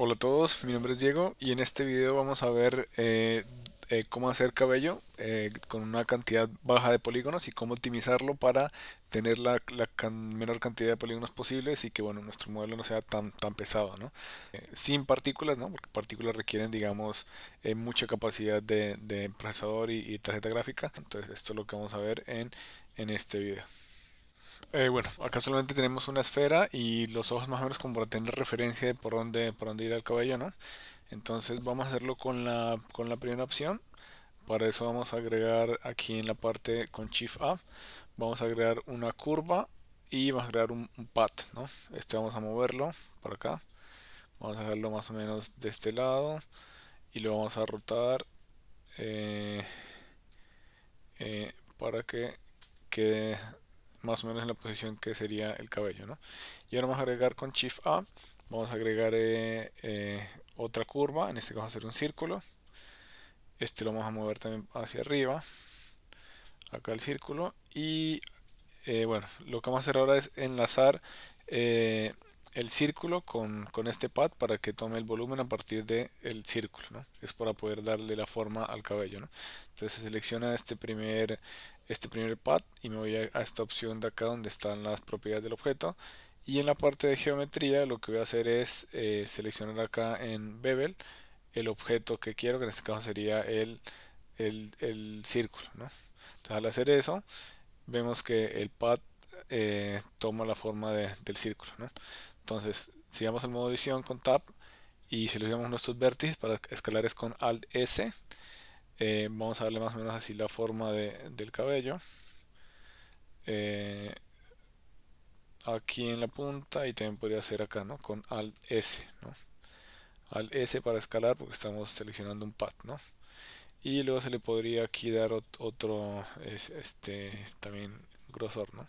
Hola a todos, mi nombre es Diego y en este video vamos a ver eh, eh, cómo hacer cabello eh, con una cantidad baja de polígonos y cómo optimizarlo para tener la, menor cantidad de polígonos posibles y que bueno nuestro modelo no sea tan, tan pesado, sin partículas, Porque partículas requieren, digamos, mucha capacidad de, procesador y, tarjeta gráfica. Entonces esto es lo que vamos a ver en, en este video. Eh, bueno, acá solamente tenemos una esfera y los ojos más o menos como para tener referencia de por dónde, por dónde ir al cabello, ¿no? Entonces vamos a hacerlo con la, con la primera opción. Para eso vamos a agregar aquí en la parte con Shift A, vamos a agregar una curva y vamos a crear un, pad, ¿no? Este vamos a moverlo para acá. Vamos a hacerlo más o menos de este lado. Y lo vamos a rotar eh, eh, para que quede más o menos en la posición que sería el cabello ¿no? y ahora vamos a agregar con shift a vamos a agregar eh, eh, otra curva en este caso a ser un círculo este lo vamos a mover también hacia arriba acá el círculo y eh, bueno lo que vamos a hacer ahora es enlazar el círculo con, este pad para que tome el volumen a partir del círculo, Es para poder darle la forma al cabello, ¿no? Entonces selecciona este primer, este primer pad y me voy a, esta opción de acá donde están las propiedades del objeto. Y en la parte de geometría lo que voy a hacer es eh, seleccionar acá en bevel el objeto que quiero, que en este caso sería el, el, círculo, Entonces al hacer eso, vemos que el pad eh, toma la forma de, del círculo, ¿no? Entonces, si sigamos el modo edición con Tab y seleccionamos nuestros vértices para escalar es con Alt S. Eh, vamos a darle más o menos así la forma del cabello. Eh, aquí en la punta y también podría ser acá, ¿no? Con Alt S, ¿no? Alt S para escalar porque estamos seleccionando un pad, ¿no? Y luego se le podría aquí dar otro, este, también grosor, ¿no?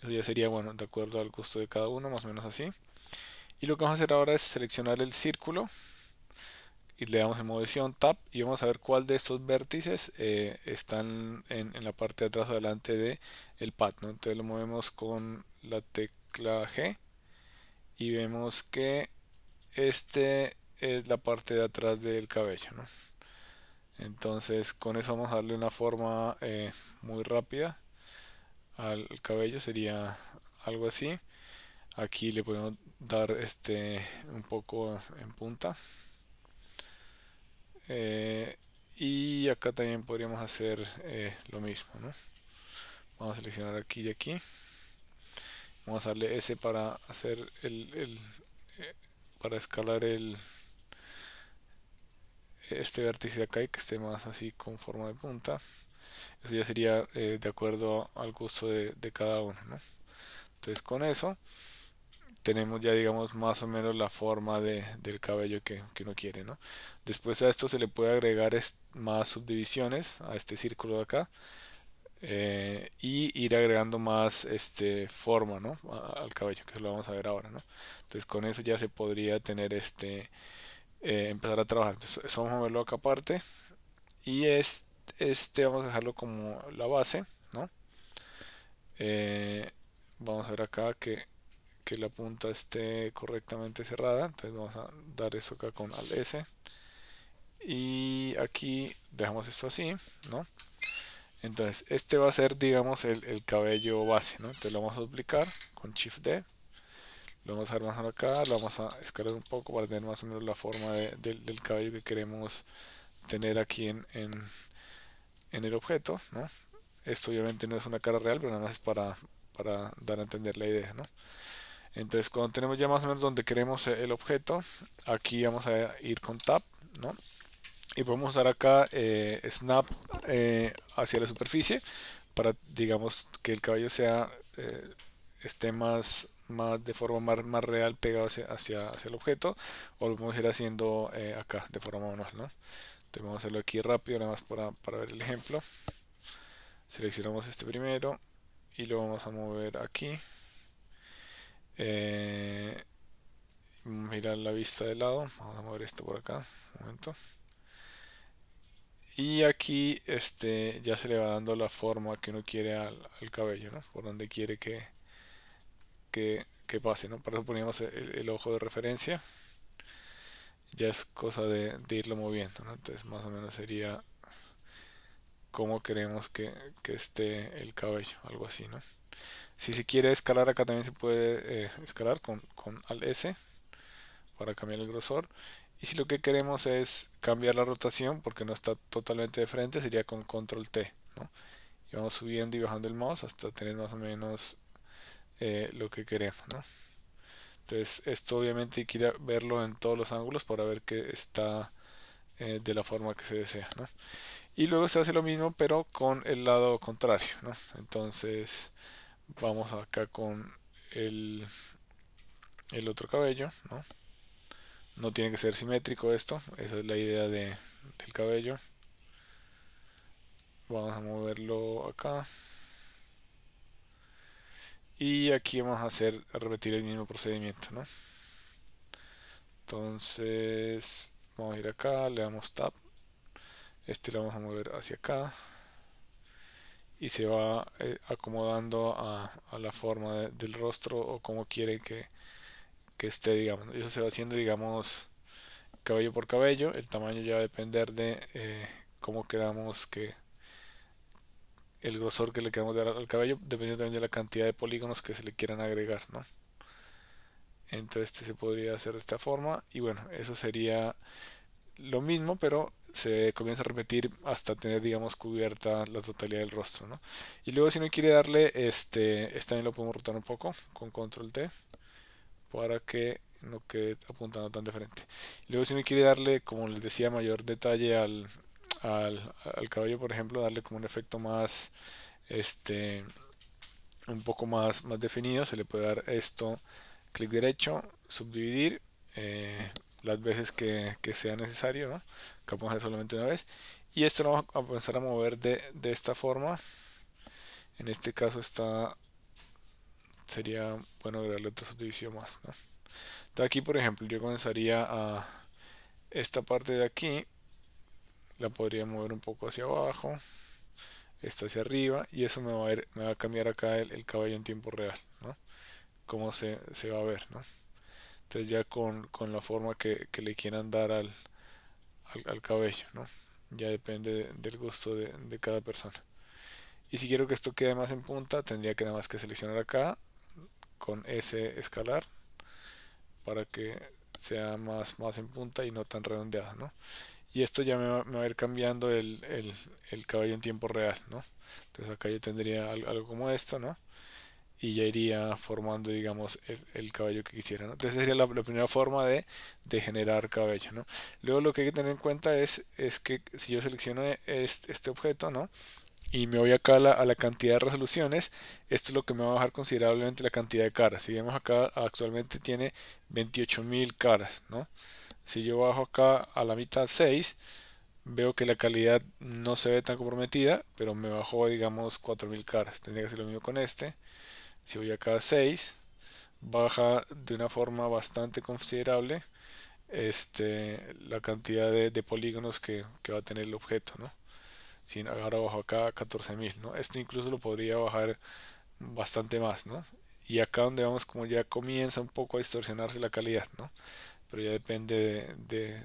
Eso ya sería, bueno, de acuerdo al gusto de cada uno, más o menos así. Y lo que vamos a hacer ahora es seleccionar el círculo y le damos en modo edición y vamos a ver cuál de estos vértices eh, están en, la parte de atrás o adelante de el pad ¿no? entonces lo movemos con la tecla G y vemos que este es la parte de atrás del cabello entonces con eso vamos a darle una forma eh, muy rápida al cabello sería algo así aquí le podemos dar este un poco en punta eh, y acá también podríamos hacer eh, lo mismo ¿no? vamos a seleccionar aquí y aquí vamos a darle S para hacer el, el eh, para escalar el este vértice de acá y que esté más así con forma de punta eso ya sería de acuerdo al gusto de, cada uno ¿no? entonces con eso tenemos ya digamos más o menos la forma del cabello que, que, uno quiere ¿no? después a esto se le puede agregar más subdivisiones a este círculo de acá eh, y ir agregando más este forma al cabello que lo vamos a ver ahora entonces con eso ya se podría tener este eh, empezar a trabajar entonces eso vamos a verlo acá aparte y este, este vamos a dejarlo como la base eh, vamos a ver acá que que la punta esté correctamente cerrada entonces vamos a dar eso acá con al S y aquí dejamos esto así ¿no? entonces este va a ser digamos el, cabello base ¿no? entonces lo vamos a duplicar con Shift D lo vamos a armar acá, lo vamos a escalar un poco para tener más o menos la forma del cabello que queremos tener aquí en, el objeto, ¿no? Esto obviamente no es una cara real, pero nada más es para, para dar a entender la idea, ¿no? Entonces cuando tenemos ya más o menos donde queremos el objeto, aquí vamos a ir con tab, ¿no? Y podemos usar acá eh, snap eh, hacia la superficie para, digamos, que el caballo sea, eh, esté más, más de forma más, real pegado hacia, el objeto o lo podemos ir haciendo acá de forma manual, ¿no? Entonces vamos a hacerlo aquí rápido, nada más para, para ver el ejemplo. Seleccionamos este primero y lo vamos a mover aquí eh, la vista de lado. Vamos a mover esto por acá. Un momento. Y aquí este, ya se le va dando la forma que uno quiere al, cabello, ¿no? Por donde quiere que, que, pase, ¿no? Para eso poníamos el, ojo de referencia. Ya es cosa de, irlo moviendo, ¿no? Entonces más o menos sería como queremos que, que esté el cabello, algo así, ¿no? Si se quiere escalar acá también se puede eh, escalar con, con al S para cambiar el grosor. Y si lo que queremos es cambiar la rotación porque no está totalmente de frente, sería con control T. Y vamos subiendo y bajando el mouse hasta tener más o menos eh, lo que queremos. Entonces esto obviamente hay que verlo en todos los ángulos para ver que está eh, de la forma que se desea. Y luego se hace lo mismo pero con el lado contrario. Entonces vamos acá con el, el otro cabello, ¿no? tiene que ser simétrico esto, esa es la idea de, del cabello. Vamos a moverlo acá. Y aquí vamos a hacer repetir el mismo procedimiento, Entonces, vamos a ir acá, le damos tap Este lo vamos a mover hacia acá y se va eh, acomodando a, la forma del rostro o como quiere que, esté, digamos. Eso se va haciendo, digamos, cabello por cabello. El tamaño ya va a depender de eh, cómo queramos que el grosor que le queramos dar al cabello, dependiendo también de la cantidad de polígonos que se le quieran agregar, ¿no? Entonces este se podría hacer de esta forma y bueno, eso sería lo mismo, pero se comienza a repetir hasta tener, digamos, cubierta la totalidad del rostro, ¿no? Y luego si no quiere darle, este, este, también lo podemos rotar un poco con control T para que no quede apuntando tan de frente. luego si no quiere darle, como les decía, mayor detalle al, al, al cabello, por ejemplo, darle como un efecto más, este, un poco más, más definido, se le puede dar esto, clic derecho, subdividir, eh, las veces que, que sea necesario, ¿no? que vamos hacer solamente una vez y esto lo vamos a comenzar a mover de, de esta forma en este caso está sería bueno agregarle otro subdivisión más ¿no? entonces aquí por ejemplo yo comenzaría a esta parte de aquí la podría mover un poco hacia abajo esta hacia arriba y eso me va a, me va a cambiar acá el, el, caballo en tiempo real ¿no? se, se va a ver ¿no? entonces ya con, con la forma que le quieran dar al, al, cabello, ¿no? Ya depende del gusto de, cada persona. Y si quiero que esto quede más en punta, tendría que nada más que seleccionar acá con S escalar para que sea más, más en punta y no tan redondeada ¿no? Y esto ya me va, a ir cambiando el, el, el, cabello en tiempo real, ¿no? Entonces acá yo tendría algo como esto, ¿no? y ya iría formando, digamos, el, cabello que quisiera. Entonces sería la, primera forma de, de, generar cabello. ¿no? Luego lo que hay que tener en cuenta es, es que si yo selecciono este, objeto, ¿no? y me voy acá a la, cantidad de resoluciones, esto es lo que me va a bajar considerablemente la cantidad de caras. Si vemos acá, actualmente tiene 28.000 caras, ¿no? Si yo bajo acá a la mitad 6, veo que la calidad no se ve tan comprometida, pero me bajó, digamos, 4.000 caras. Tendría que hacer lo mismo con este si voy acá a 6, baja de una forma bastante considerable este, la cantidad de, polígonos que, va a tener el objeto. ¿no? Si ahora bajo acá 14.000, ¿no? esto incluso lo podría bajar bastante más. ¿no? Y acá donde vamos como ya comienza un poco a distorsionarse la calidad, ¿no? pero ya depende de,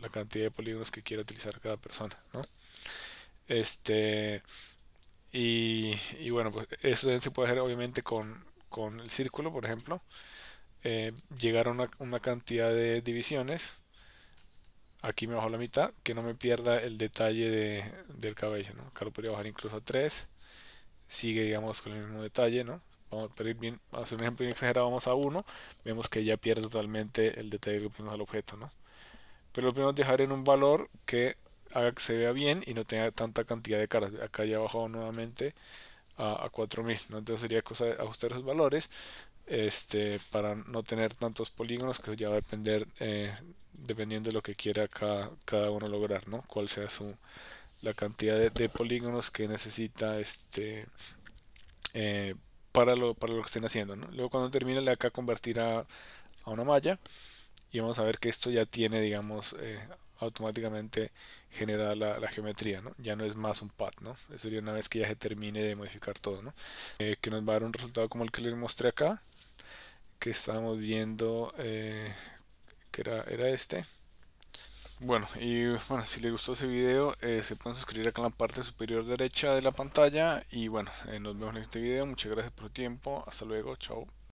la cantidad de polígonos que quiera utilizar cada persona. Este, y, bueno, pues eso se puede hacer obviamente con, el círculo, por ejemplo. Eh, llegar a una, cantidad de divisiones aquí me bajo la mitad, que no me pierda el detalle del cabello, ¿no? Acá lo podría bajar incluso a 3, sigue, digamos, con el mismo detalle, ¿no? Vamos a, pedir bien, hacer un ejemplo bien exagerado, vamos a 1, vemos que ya pierde totalmente el detalle que al objeto, ¿no? Pero lo primero es dejar en un valor que haga que se vea bien y no tenga tanta cantidad de caras. Acá ya ha bajado nuevamente a, 4000, Entonces sería cosa de ajustar los valores este, para no tener tantos polígonos que ya va a depender eh, dependiendo de lo que quiera cada, cada uno lograr, ¿no? Cuál sea su la cantidad de, polígonos que necesita este eh, para lo, para lo que estén haciendo. Luego cuando termine le acá convertir a, a, una malla y vamos a ver que esto ya tiene digamos eh, automáticamente genera la, geometría, ¿no? Ya no es más un pad, ¿no? Eso sería una vez que ya se termine de modificar todo, ¿no? Eh, que nos va a dar un resultado como el que les mostré acá, que estábamos viendo, eh, que era, era este. Bueno, y bueno, si les gustó ese video, eh, se pueden suscribir acá en la parte superior derecha de la pantalla. Y bueno, nos vemos en este video. Muchas gracias por su tiempo. Hasta luego. Chao.